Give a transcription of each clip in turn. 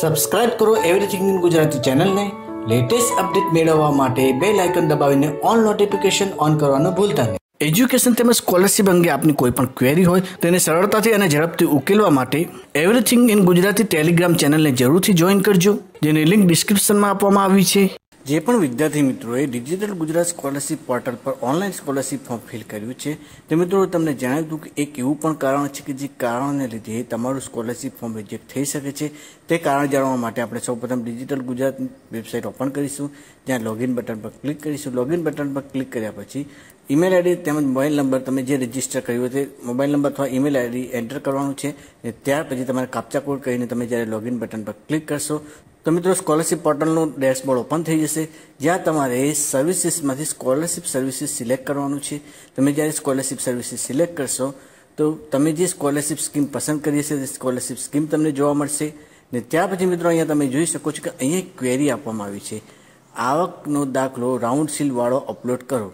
subscribe કરો everything in Gujarati ચેનલને latest update મેળવવા માટે બે લાઇકન દબાવીને ઓન નોટિફિકેશન ઓન કરવાનું ભૂલતા નહીં એજ્યુકેશન તેમજ સ્કોલરશિપ અંગે આપની કોઈ પણ ક્વેરી હોય તેને સરળતાથી અને ઝડપથી ઉકેલવા માટે એવરીથિંગ ઇન ગુજરાતી ટેલિગ્રામ ચેનલને જરૂરથી જોઈન કરજો જેની લિંક ડિસ્ક્રિપ્શનમાં આપવામાં આવી છે જે પણ વિદ્યાર્થી મિત્રોએ ડિજિટલ ગુજરાત સ્કોલરશિપ પોર્ટલ પર ઓનલાઈન સ્કોલરશિપ ફોર્મ ફિલ કર્યું છે તે મિત્રો તમને જણાવ્યું હતું કે એક એવું પણ કારણ છે કે જે કારણને લીધે તમારું સ્કોલરશિપ ફોર્મ રિજેક્ટ થઈ શકે છે તે કારણ જાણવા માટે આપણે સૌપ્રથમ ડિજિટલ ગુજરાત વેબસાઇટ ઓપન કરીશું ત્યાં લોગિન બટન પર ક્લિક કરીશું લોગિન બટન પર ક્લિક કર્યા પછી ઇમેલ આઈડી તેમજ મોબાઈલ નંબર તમે જે રજીસ્ટર કર્યું તે મોબાઈલ નંબર અથવા ઈમેલ આઈડી એન્ટર કરવાનું છે ત્યાર પછી તમારે કાપચા કોડ કરીને તમે જ્યારે લોગિન બટન પર ક્લિક કરશો તો મિત્રો સ્કોલરશિપ પોર્ટલનું ડેશબોર્ડ ઓપન થઈ જશે જ્યાં તમારે સર્વિસીસમાંથી સ્કોલરશીપ સર્વિસીસ સિલેક્ટ કરવાનું છે તમે જ્યારે સ્કોલરશીપ સર્વિસીસ સિલેક્ટ કરશો તો તમે જે સ્કોલરશિપ સ્કીમ પસંદ કરી છે તે સ્કોલરશિપ સ્કીમ તમને જોવા મળશે ને ત્યાર પછી મિત્રો અહીંયા તમે જોઈ શકો છો કે અહીંયા ક્વેરી આપવામાં આવી છે આવકનો દાખલો રાઉન્ડ સીલવાળો અપલોડ કરો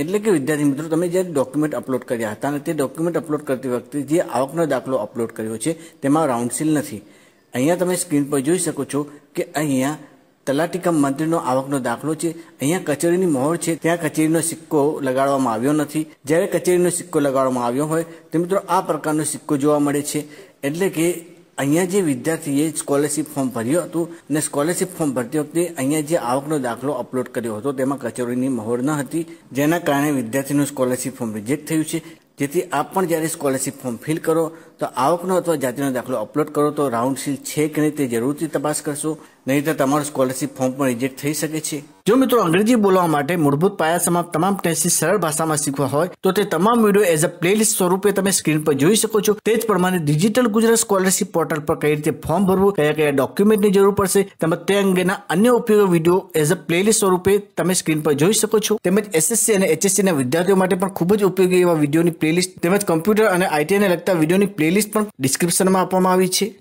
એટલે કે વિદ્યાર્થી મિત્રો તમે જ્યારે ડોક્યુમેન્ટ અપલોડ કર્યા હતા અને તે ડોક્યુમેન્ટ અપલોડ કરતી વખતે જે આવકનો દાખલો અપલોડ કર્યો છે તેમાં રાઉન્ડ સીલ નથી અહીંયા તમે સ્ક્રીન પર જોઈ શકો છો કે અહીંયા તલાટી મંત્રીનો આવકનો દાખલો છે અહીંયા કચેરીની મહોર છે ત્યાં કચેરીનો સિક્કો લગાડવામાં આવ્યો નથી જ્યારે કચેરીનો સિક્કો લગાડવામાં આવ્યો હોય તો મિત્રો આ પ્રકારનો સિક્કો જોવા મળે છે એટલે કે અહીંયા જે વિદ્યાર્થીએ સ્કોલરશિપ ફોર્મ ભર્યું હતું અને સ્કોલરશિપ ફોર્મ ભરતી વખતે અહીંયા જે આવકનો દાખલો અપલોડ કર્યો હતો તેમાં કચેરીની મહોર ન હતી જેના કારણે વિદ્યાર્થીનું સ્કોલરશિપ ફોર્મ રિજેક્ટ થયું છે જેથી આપ પણ જ્યારે સ્કોલરશિપ ફોર્મ ફિલ કરો તો આવકનો અથવા જાતિનો દાખલો અપલોડ કરો તો રાઉન્ડ સીલ છે કે નહીં તે જરૂરથી તપાસ કરશો નહીં તો તમારું સ્કોલરશિપ ફોર્મ પણ રિજેક્ટ થઈ શકે છે જો મિત્રો અંગ્રેજી બોલવા માટે મૂળભૂત પાયા સમાપ્ત તમામ ટેસ્ટની સરળ ભાષામાં શીખવા હોય તો તે તમામ વિડીયો એઝ અ પ્લેલિસ્ટ સ્વરૂપે તમે સ્ક્રીન પર જોઈ શકો છો તે જ પ્રમાણે ડિજિટલ ગુજરાત સ્કોલરશિપ પોર્ટલ પર કઈ રીતે ફોર્મ ભરવું કયા કયા ડોક્યુમેન્ટની જરૂર પડશે તેમજ તે અંગેના અન્ય ઉપયોગી વિડીયો એઝ અ પ્લેલિસ્ટ સ્વરૂપે તમે સ્ક્રીન પર જોઈ શકો છો તેમજ એસએસસી અને એચએસસીના વિદ્યાર્થીઓ માટે પણ ખૂબ જ ઉપયોગી એવા વિડીયોની પ્લેલિસ્ટ તેમજ કમ્પ્યુટર અને આઈટીઆઈને લગતા વિડીયોની પ્લેલિસ્ટ પણ ડિસ્ક્રિપ્શનમાં આપવામાં આવી છે